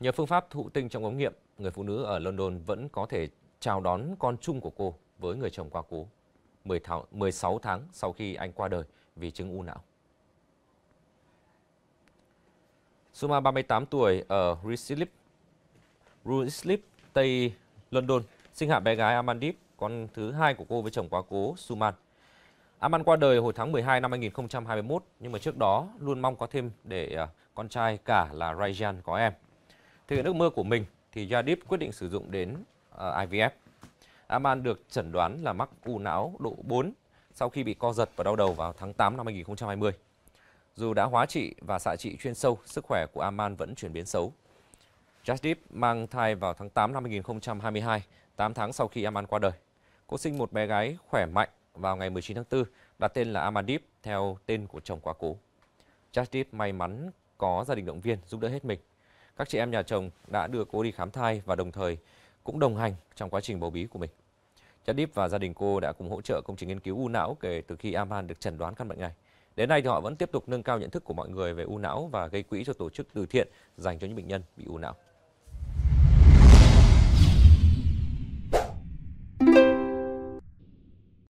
Nhờ phương pháp thụ tinh trong ống nghiệm, người phụ nữ ở London vẫn có thể chào đón con chung của cô với người chồng quá cố 10 tháng, 16 tháng sau khi anh qua đời vì chứng u não. Suma 38 tuổi ở Ruislip, Ruislip, Tây London, sinh hạ bé gái Amandip, con thứ hai của cô với chồng quá cố Suman. Aman qua đời hồi tháng 12 năm 2021, nhưng mà trước đó luôn mong có thêm để à, con trai cả là Rajan có em. Thực hiện ước mơ của mình thì Yadip quyết định sử dụng đến uh, ờ, IVF. Aman được chẩn đoán là mắc u não độ 4 sau khi bị co giật và đau đầu vào tháng 8 năm 2020. Dù đã hóa trị và xạ trị chuyên sâu, sức khỏe của Aman vẫn chuyển biến xấu. Yadip mang thai vào tháng 8 năm 2022, 8 tháng sau khi Aman qua đời. Cô sinh một bé gái khỏe mạnh vào ngày 19 tháng 4, đặt tên là Amadip theo tên của chồng quá cố. Yadip may mắn có gia đình động viên giúp đỡ hết mình các chị em nhà chồng đã đưa cô đi khám thai và đồng thời cũng đồng hành trong quá trình bầu bí của mình. Chất Chadip và gia đình cô đã cùng hỗ trợ công trình nghiên cứu u não kể từ khi Aman được chẩn đoán căn bệnh này. Đến nay thì họ vẫn tiếp tục nâng cao nhận thức của mọi người về u não và gây quỹ cho tổ chức từ thiện dành cho những bệnh nhân bị u não.